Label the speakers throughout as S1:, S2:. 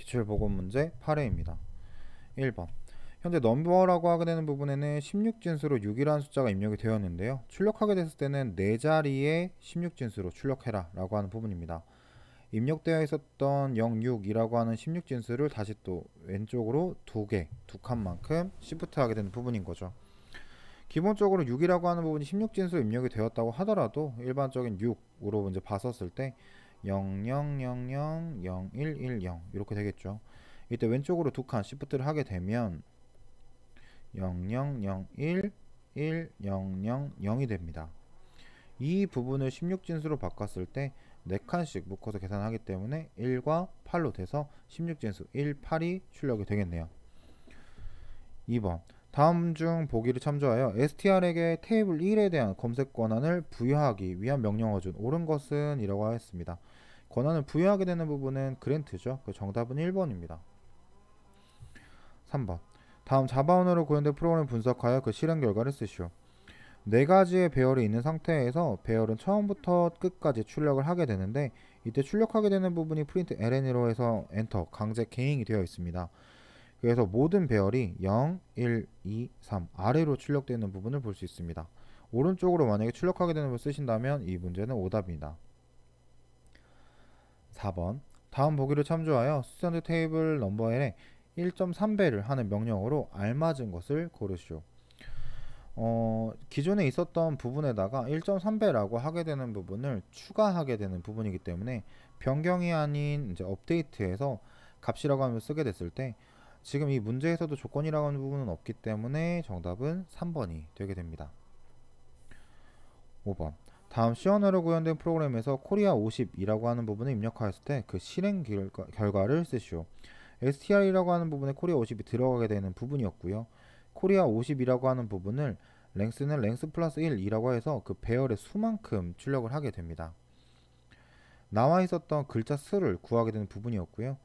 S1: 기출보건문제 8회입니다. 1번 현재 넘버라고 하게 되는 부분에는 16진수로 6이라는 숫자가 입력이 되었는데요. 출력하게 됐을 때는 4자리에 16진수로 출력해라 라고 하는 부분입니다. 입력되어 있었던 06이라고 하는 16진수를 다시 또 왼쪽으로 2개2 칸만큼 시프트하게 되는 부분인 거죠. 기본적으로 6이라고 하는 부분이 16진수로 입력이 되었다고 하더라도 일반적인 6으로 이제 봤었을 때00000110 이렇게 되겠죠. 이때 왼쪽으로 두 칸 시프트를 하게 되면 00011000이 됩니다. 이 부분을 16진수로 바꿨을 때 4칸씩 묶어서 계산하기 때문에 1과 8로 돼서 16진수 1, 8이 출력이 되겠네요. 2번 다음 중 보기를 참조하여 STR에게 테이블 1에 대한 검색 권한을 부여하기 위한 명령어 중 옳은 것은 이라고 하였습니다. 권한을 부여하게 되는 부분은 그랜트죠. 그 정답은 1번입니다. 3번 다음 자바언어로 구현된 프로그램을 분석하여 그 실행 결과를 쓰시오. 네 가지의 배열이 있는 상태에서 배열은 처음부터 끝까지 출력을 하게 되는데 이때 출력하게 되는 부분이 프린트 ln으로 해서 엔터 강제 개인이 되어 있습니다. 그래서 모든 배열이 0, 1, 2, 3 아래로 출력되는 부분을 볼 수 있습니다. 오른쪽으로 만약에 출력하게 되는 걸 쓰신다면 이 문제는 오답입니다. 4번 다음 보기를 참조하여 스탠드 테이블 넘버 n에 1.3배를 하는 명령으로 알맞은 것을 고르시오. 어, 기존에 있었던 부분에다가 1.3배라고 하게 되는 부분을 추가하게 되는 부분이기 때문에 변경이 아닌 이제 업데이트에서 값이라고 하면 쓰게 됐을 때 지금 이 문제에서도 조건이라고 하는 부분은 없기 때문에 정답은 3번이 되게 됩니다. 5번 다음 시원으로 구현된 프로그램에서 코리아 50이라고 하는 부분을 입력하였을 때 그 실행 결과, 를 쓰시오. str이라고 하는 부분에 코리아 50이 들어가게 되는 부분이었고요. 코리아 50이라고 하는 부분을 랭스는 랭스 플러스 1이라고 해서 그 배열의 수만큼 출력을 하게 됩니다. 나와 있었던 글자 수를 구하게 되는 부분이었고요.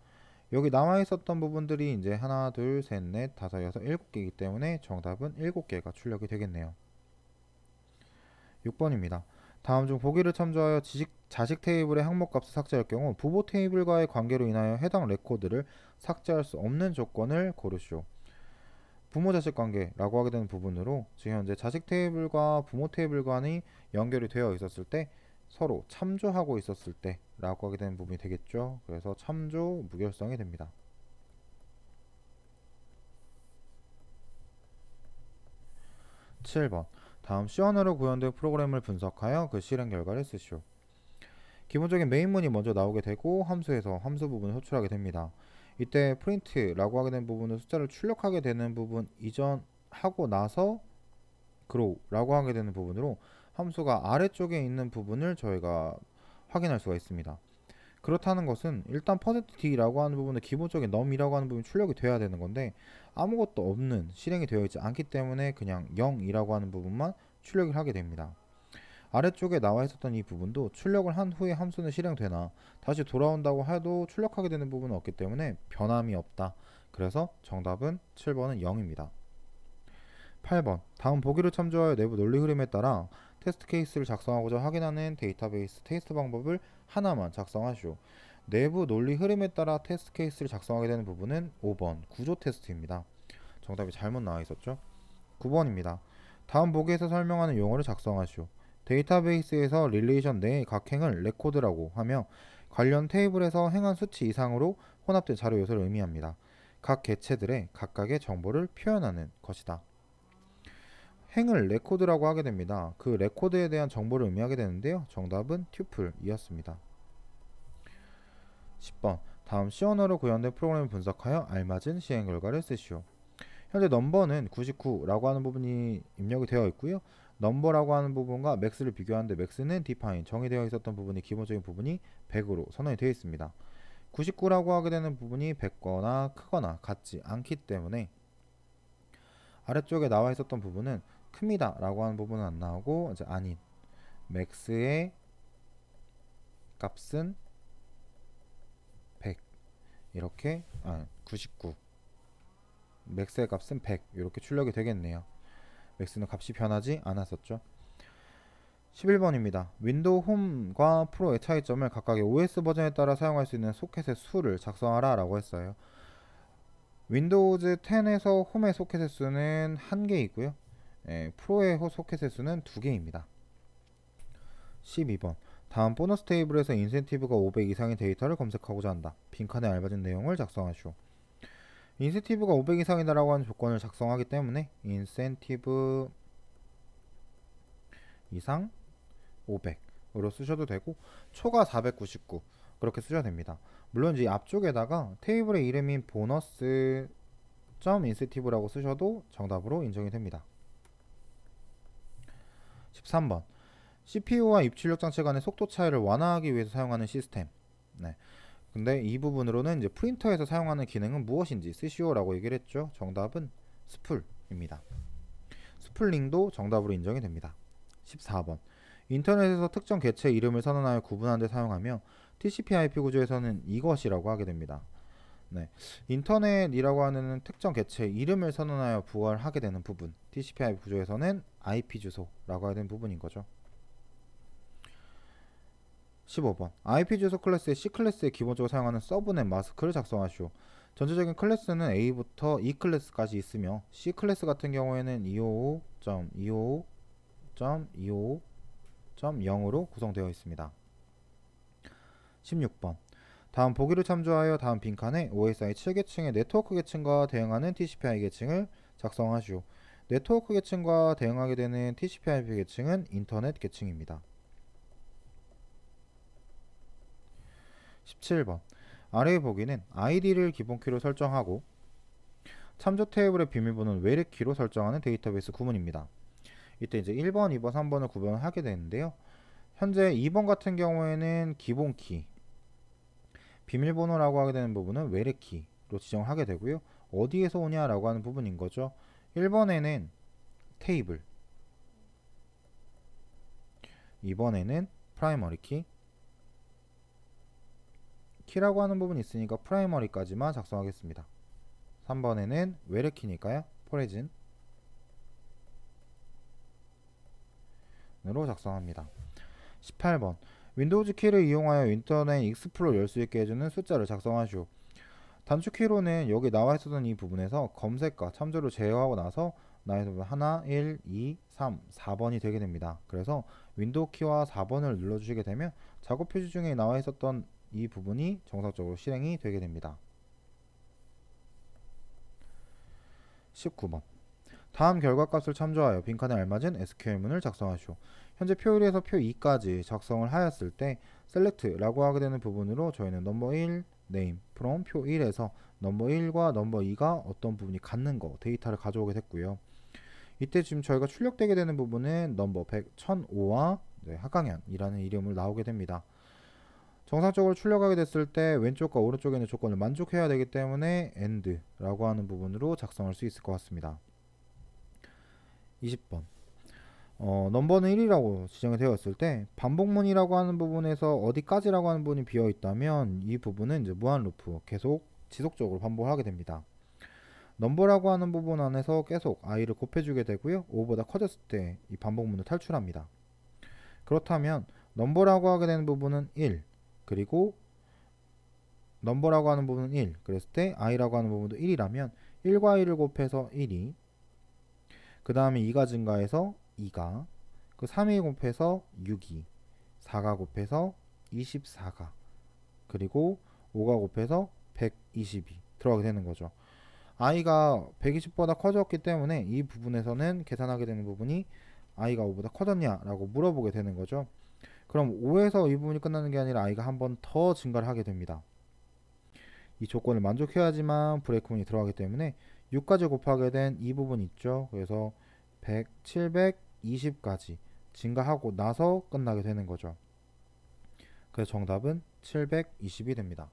S1: 여기 나와 있었던 부분들이 이제 하나, 둘, 셋, 넷, 다섯, 여섯, 일곱 개이기 때문에 정답은 일곱 개가 출력이 되겠네요. 6번입니다. 다음 중 보기를 참조하여 지식, 자식 테이블의 항목값을 삭제할 경우 부모 테이블과의 관계로 인하여 해당 레코드를 삭제할 수 없는 조건을 고르시오. 부모 자식 관계라고 하게 되는 부분으로 지금 현재 자식 테이블과 부모 테이블 간이 연결이 되어 있었을 때 서로 참조하고 있었을 때라고 하게 되는 부분이 되겠죠. 그래서 참조 무결성이 됩니다. 7번 다음 c 언으로 구현된 프로그램을 분석하여 그 실행 결과를 쓰시오. 기본적인 메인문이 먼저 나오게 되고 함수에서 함수 부분을 호출하게 됩니다. 이때 프린트라고 하게 된 부분은 숫자를 출력하게 되는 부분 이전하고 나서 grow라고 하게 되는 부분으로 함수가 아래쪽에 있는 부분을 저희가 확인할 수가 있습니다. 그렇다는 것은 일단 퍼센트 %d라고 하는 부분의 기본적인 넘이라고 하는 부분이 출력이 돼야 되는 건데 아무것도 없는 실행이 되어 있지 않기 때문에 그냥 0이라고 하는 부분만 출력을 하게 됩니다. 아래쪽에 나와 있었던 이 부분도 출력을 한 후에 함수는 실행되나 다시 돌아온다고 해도 출력하게 되는 부분은 없기 때문에 변함이 없다. 그래서 정답은 7번은 0입니다. 8번 다음 보기를 참조하여 내부 논리 흐름에 따라 테스트 케이스를 작성하고자 확인하는 데이터베이스 테스트 방법을 하나만 작성하시오. 내부 논리 흐름에 따라 테스트 케이스를 작성하게 되는 부분은 5번 구조 테스트입니다. 정답이 잘못 나와 있었죠? 9번입니다. 다음 보기에서 설명하는 용어를 작성하시오. 데이터베이스에서 릴레이션 내의 각 행을 레코드라고 하며 관련 테이블에서 행한 수치 이상으로 혼합된 자료 요소를 의미합니다. 각 개체들의 각각의 정보를 표현하는 것이다. 행을 레코드라고 하게 됩니다. 그 레코드에 대한 정보를 의미하게 되는데요. 정답은 튜플이었습니다. 10번 다음 C 언어로 구현된 프로그램을 분석하여 알맞은 시행 결과를 쓰시오. 현재 넘버는 99라고 하는 부분이 입력이 되어 있고요. 넘버라고 하는 부분과 맥스를 비교하는데 맥스는 define 정의되어 있었던 부분이 기본적인 부분이 100으로 선언이 되어 있습니다. 99라고 하게 되는 부분이 100거나 크거나 같지 않기 때문에 아래쪽에 나와 있었던 부분은 큽니다라고 하는 부분은 안 나오고 이제 아닌 맥스의 값은 100 이렇게 아, 99 맥스의 값은 100 이렇게 출력이 되겠네요. 맥스는 값이 변하지 않았었죠. 11번입니다. 윈도우 홈과 프로의 차이점을 각각의 OS 버전에 따라 사용할 수 있는 소켓의 수를 작성하라 라고 했어요. 윈도우즈 10에서 홈의 소켓의 수는 1개이고요. 예, 프로의 소켓 횟수는 2개입니다. 12번 다음 보너스 테이블에서 인센티브가 500 이상의 데이터를 검색하고자 한다. 빈칸에 알맞은 내용을 작성하시오. 인센티브가 500 이상이다라고 하는 조건을 작성하기 때문에 인센티브 이상 500으로 쓰셔도 되고 초가499 그렇게 쓰셔도 됩니다. 물론 이제 앞쪽에다가 테이블의 이름인 보너스 점 인센티브라고 쓰셔도 정답으로 인정이 됩니다. 13번 CPU와 입출력 장치 간의 속도 차이를 완화하기 위해서 사용하는 시스템 네. 근데 이 부분으로는 이제 프린터에서 사용하는 기능은 무엇인지 쓰시오라고 얘기를 했죠 정답은 스풀입니다 스풀링도 정답으로 인정이 됩니다 14번 인터넷에서 특정 개체 이름을 선언하여 구분하는 데 사용하며 TCP IP 구조에서는 이것이라고 하게 됩니다 네. 인터넷이라고 하는 특정 개체 이름을 선언하여 부활하게 되는 부분 TCP/IP 구조에서는 IP 주소라고 하는 부분인 거죠. 15번 IP 주소 클래스의 C 클래스에 기본적으로 사용하는 서브넷 마스크를 작성하시오. 전체적인 클래스는 A부터 E 클래스까지 있으며 C 클래스 같은 경우에는 255.255.255.0으로 구성되어 있습니다. 16번 다음 보기를 참조하여 다음 빈칸에 OSI 7계층의 네트워크 계층과 대응하는 TCP/IP 계층을 작성하시오. 네트워크 계층과 대응하게 되는 TCP/IP 계층은 인터넷 계층입니다. 17번 아래의 보기는 ID를 기본키로 설정하고 참조 테이블의 비밀번호는 외래키로 설정하는 데이터베이스 구문입니다. 이때 이제 1번, 2번, 3번을 구분하게 되는데요. 현재 2번 같은 경우에는 기본키, 비밀번호라고 하게 되는 부분은 외래키로 지정하게 되고요. 어디에서 오냐라고 하는 부분인 거죠. 1번에는 테이블 2번에는 프라이머리 키 키라고 하는 부분이 있으니까 프라이머리까지만 작성하겠습니다. 3번에는 외래키니까요. 포레진 으로 작성합니다. 18번 윈도우즈 키를 이용하여 인터넷 익스플로러 열 수 있게 해주는 숫자를 작성하시오. 단축키로는 여기 나와 있었던 이 부분에서 검색과 참조를 제어하고 나서 나의 부 하나, 1, 2, 3, 4번이 되게 됩니다. 그래서 윈도우 키와 4번을 눌러주시게 되면 작업 표시 중에 나와 있었던 이 부분이 정상적으로 실행이 되게 됩니다. 19번 다음 결과값을 참조하여 빈칸에 알맞은 SQL문을 작성하시오. 현재 표 1에서 표 2까지 작성을 하였을 때셀렉트라고 하게 되는 부분으로 저희는 넘버 1 네임 m e from 표 1에서 넘버 1과 넘버 2가 어떤 부분이 같는 거 데이터를 가져오게 됐고요. 이때 지금 저희가 출력되게 되는 부분은 넘버 100, 1005와 네, 하강현이라는 이름을 나오게 됩니다. 정상적으로 출력하게 됐을 때 왼쪽과 오른쪽에 있는 조건을 만족해야 되기 때문에 end라고 하는 부분으로 작성할 수 있을 것 같습니다. 20번 어, 넘버는 1이라고 지정이 되었을 때 반복문이라고 하는 부분에서 어디까지라고 하는 부분이 비어 있다면 이 부분은 이제 무한 루프 계속 지속적으로 반복하게 됩니다. 넘버라고 하는 부분 안에서 계속 i를 곱해주게 되고요. 5보다 커졌을 때 이 반복문을 탈출합니다. 그렇다면 넘버라고 하게 되는 부분은 1 그리고 넘버라고 하는 부분은 1 그랬을 때 i라고 하는 부분도 1이라면 1과 1을 곱해서 1이 그 다음에 2가 증가해서 2가 그 3이 곱해서 6이 4가 곱해서 24가 그리고 5가 곱해서 122 들어가게 되는 거죠. i가 120보다 커졌기 때문에 이 부분에서는 계산하게 되는 부분이 i가 5보다 커졌냐라고 물어보게 되는 거죠. 그럼 5에서 이 부분이 끝나는 게 아니라 i가 한번 더 증가를 하게 됩니다. 이 조건을 만족해야지만 브레이크문이 들어가기 때문에 6까지 곱하게 된 이 부분 있죠. 그래서 100, 700, 20까지 증가하고 나서 끝나게 되는 거죠. 그래서 정답은 720이 됩니다.